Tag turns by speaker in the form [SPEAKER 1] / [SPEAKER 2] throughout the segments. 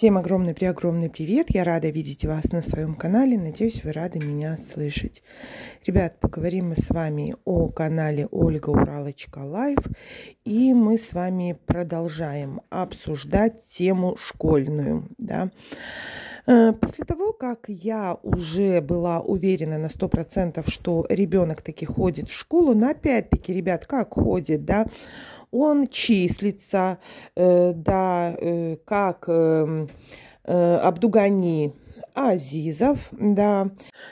[SPEAKER 1] Всем огромный-преогромный привет! Я рада видеть вас на своем канале. Надеюсь, вы рады меня слышать. Ребят, поговорим мы с вами о канале Ольга Уралочка Лайв. И мы с вами продолжаем обсуждать тему школьную. Да? Э, после того, как я уже была уверена на 100%, что ребенок таки ходит в школу, но опять-таки, ребят, как ходит, да, он числится, э, да, э, как эм, Абдугани Азизов, да.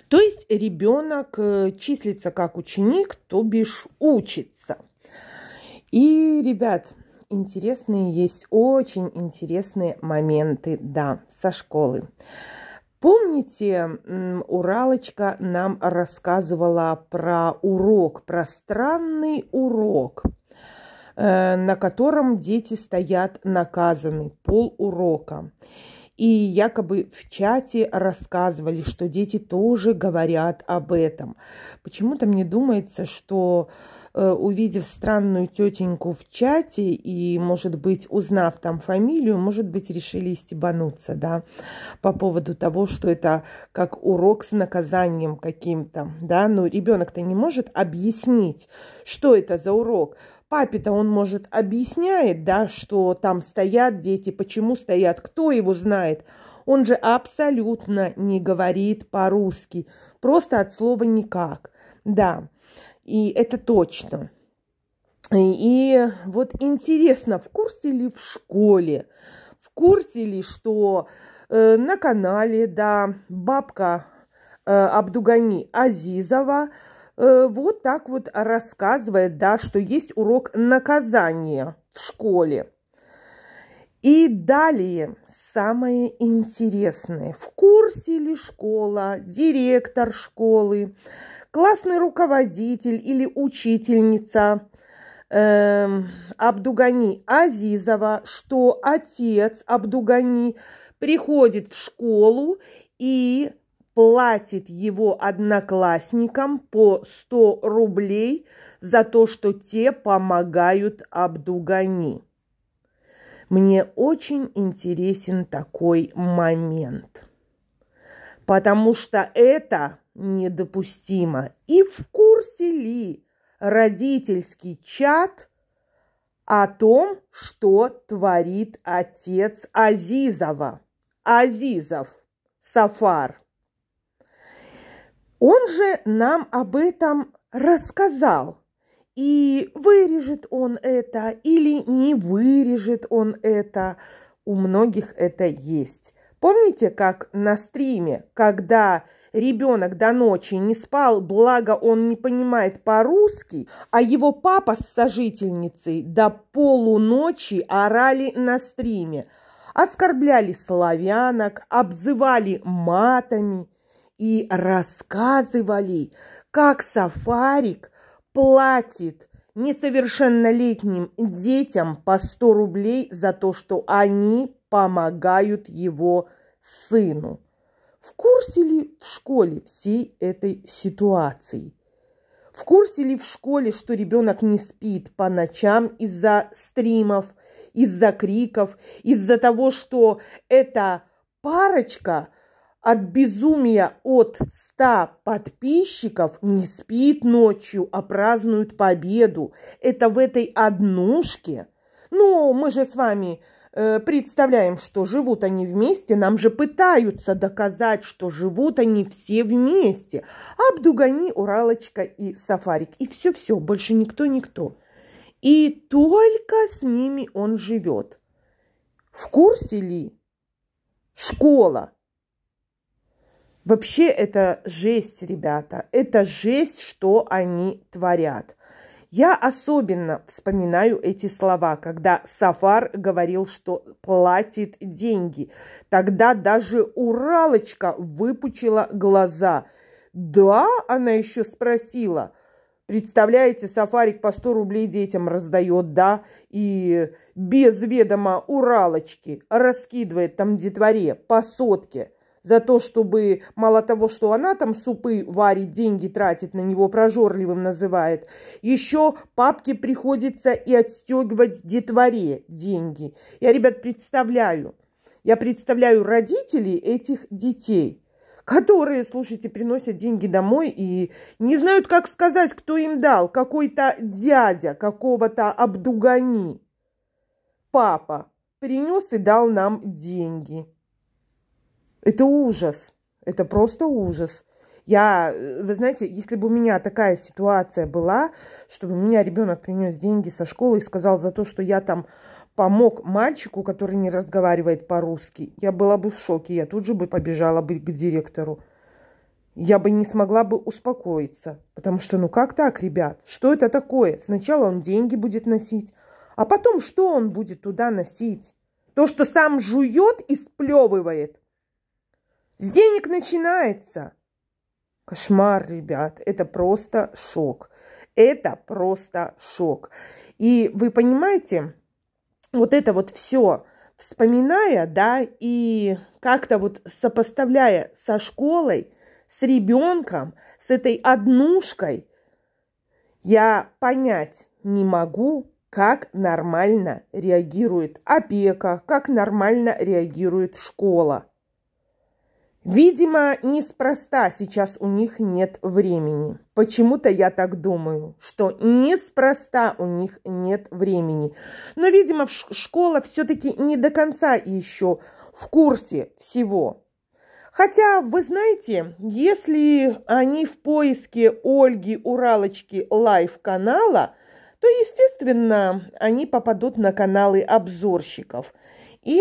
[SPEAKER 1] То есть ребенок числится как ученик, то бишь учится. И, ребят, интересные есть, очень интересные моменты, да, со школы. Помните, Уралочка нам рассказывала про урок, про странный урок, э, на котором дети стоят наказаны, пол урока и якобы в чате рассказывали, что дети тоже говорят об этом. Почему-то мне думается, что э, увидев странную тетеньку в чате и, может быть, узнав там фамилию, может быть, решили стебануться, да, по поводу того, что это как урок с наказанием каким-то, да, но ребенок-то не может объяснить, что это за урок, Папе-то он, может, объясняет, да, что там стоят дети, почему стоят, кто его знает. Он же абсолютно не говорит по-русски, просто от слова никак. Да, и это точно. И вот интересно, в курсе ли в школе, в курсе ли, что э, на канале, да, бабка э, Абдугани Азизова – Э, вот так вот рассказывает, да, что есть урок наказания в школе. И далее самое интересное. В курсе ли школа, директор школы, классный руководитель или учительница э, Абдугани Азизова, что отец Абдугани приходит в школу и платит его одноклассникам по 100 рублей за то, что те помогают Абдугани. Мне очень интересен такой момент, потому что это недопустимо. И в курсе ли родительский чат о том, что творит отец Азизова, Азизов Сафар – он же нам об этом рассказал. И вырежет он это или не вырежет он это, у многих это есть. Помните, как на стриме, когда ребенок до ночи не спал, благо он не понимает по-русски, а его папа с сожительницей до полуночи орали на стриме, оскорбляли славянок, обзывали матами – и рассказывали, как Сафарик платит несовершеннолетним детям по 100 рублей за то, что они помогают его сыну. В курсе ли в школе всей этой ситуации? В курсе ли в школе, что ребенок не спит по ночам из-за стримов, из-за криков, из-за того, что эта парочка – от безумия от 100 подписчиков не спит ночью, а празднует победу. Это в этой однушке. Ну, мы же с вами э, представляем, что живут они вместе. Нам же пытаются доказать, что живут они все вместе. Абдугани, Уралочка и Сафарик. И все-все, больше никто-никто. И только с ними он живет. В курсе ли? Школа Вообще это жесть, ребята. Это жесть, что они творят. Я особенно вспоминаю эти слова, когда Сафар говорил, что платит деньги. Тогда даже Уралочка выпучила глаза. «Да?» – она еще спросила. Представляете, Сафарик по 100 рублей детям раздает, да, и без ведома Уралочки раскидывает там детворе по сотке – за то, чтобы мало того, что она там супы варит, деньги тратит на него, прожорливым называет, еще папке приходится и отстегивать детворе деньги. Я, ребят, представляю, я представляю родителей этих детей, которые, слушайте, приносят деньги домой и не знают, как сказать, кто им дал, какой-то дядя, какого-то обдугани. Папа принес и дал нам деньги. Это ужас. Это просто ужас. Я, э, вы знаете, если бы у меня такая ситуация была, чтобы у меня ребенок принес деньги со школы и сказал за то, что я там помог мальчику, который не разговаривает по-русски, я была бы в шоке, я тут же бы побежала бы к директору. Я бы не смогла бы успокоиться, потому что ну как так, ребят? Что это такое? Сначала он деньги будет носить, а потом что он будет туда носить? То, что сам жует и сплевывает – с денег начинается. Кошмар, ребят, это просто шок. Это просто шок. И вы понимаете, вот это вот все вспоминая, да, и как-то вот сопоставляя со школой, с ребенком, с этой однушкой, я понять не могу, как нормально реагирует опека, как нормально реагирует школа. Видимо, неспроста сейчас у них нет времени. Почему-то я так думаю, что неспроста у них нет времени. Но, видимо, школа все-таки не до конца еще в курсе всего. Хотя, вы знаете, если они в поиске Ольги Уралочки лайв-канала, то, естественно, они попадут на каналы обзорщиков. И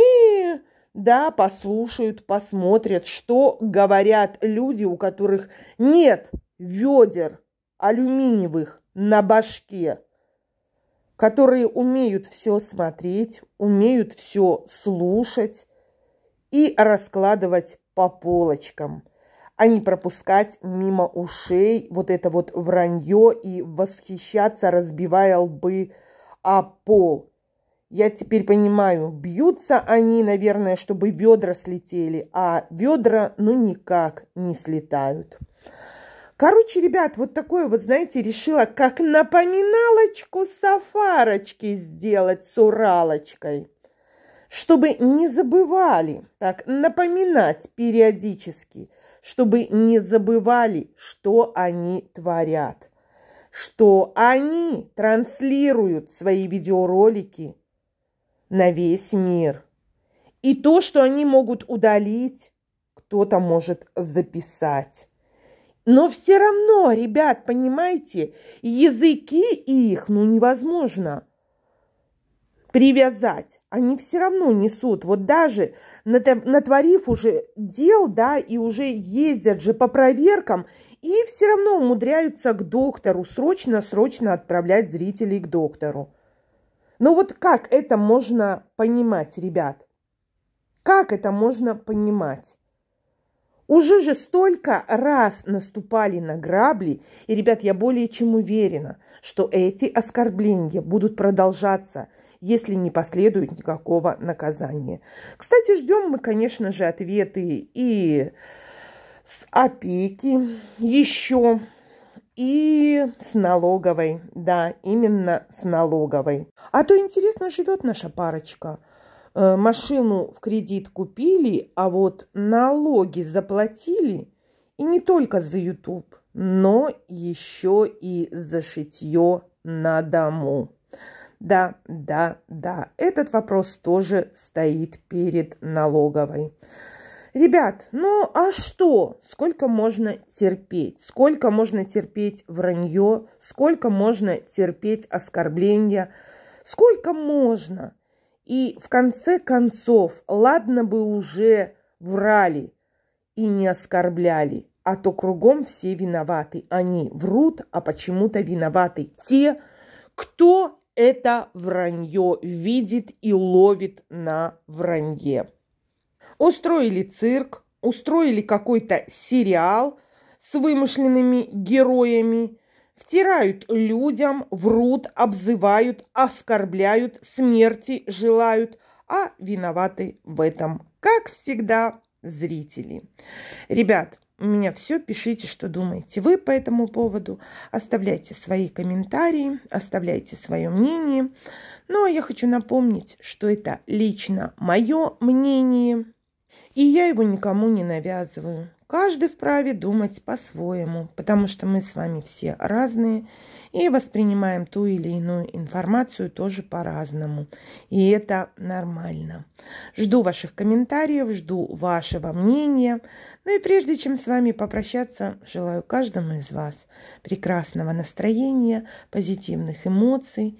[SPEAKER 1] да, послушают, посмотрят, что говорят люди, у которых нет ведер алюминиевых на башке, которые умеют все смотреть, умеют все слушать и раскладывать по полочкам, а не пропускать мимо ушей вот это вот вранье и восхищаться, разбивая лбы о пол. Я теперь понимаю, бьются они, наверное, чтобы ведра слетели, а ведра, ну, никак не слетают. Короче, ребят, вот такое вот, знаете, решила как напоминалочку сафарочки сделать с уралочкой, чтобы не забывали, так, напоминать периодически, чтобы не забывали, что они творят, что они транслируют свои видеоролики – на весь мир. И то, что они могут удалить, кто-то может записать. Но все равно, ребят, понимаете, языки их, ну, невозможно привязать. Они все равно несут, вот даже натворив уже дел, да, и уже ездят же по проверкам, и все равно умудряются к доктору, срочно-срочно отправлять зрителей к доктору. Ну вот как это можно понимать, ребят? Как это можно понимать? Уже же столько раз наступали на грабли, и, ребят, я более чем уверена, что эти оскорбления будут продолжаться, если не последует никакого наказания. Кстати, ждем мы, конечно же, ответы и с опеки еще и с налоговой, да, именно с налоговой. А то интересно живет наша парочка. Э, машину в кредит купили, а вот налоги заплатили, и не только за YouTube, но еще и за шитье на дому. Да, да, да, этот вопрос тоже стоит перед налоговой. Ребят, ну а что? Сколько можно терпеть? Сколько можно терпеть вранье? Сколько можно терпеть оскорбления? Сколько можно? И в конце концов, ладно бы уже врали и не оскорбляли, а то кругом все виноваты. Они врут, а почему-то виноваты те, кто это вранье видит и ловит на вранье. Устроили цирк, устроили какой-то сериал с вымышленными героями, втирают людям, врут, обзывают, оскорбляют, смерти желают, а виноваты в этом, как всегда, зрители. Ребят, у меня все, пишите, что думаете вы по этому поводу, оставляйте свои комментарии, оставляйте свое мнение. Но ну, а я хочу напомнить, что это лично мое мнение – и я его никому не навязываю. Каждый вправе думать по-своему, потому что мы с вами все разные и воспринимаем ту или иную информацию тоже по-разному. И это нормально. Жду ваших комментариев, жду вашего мнения. Ну и прежде чем с вами попрощаться, желаю каждому из вас прекрасного настроения, позитивных эмоций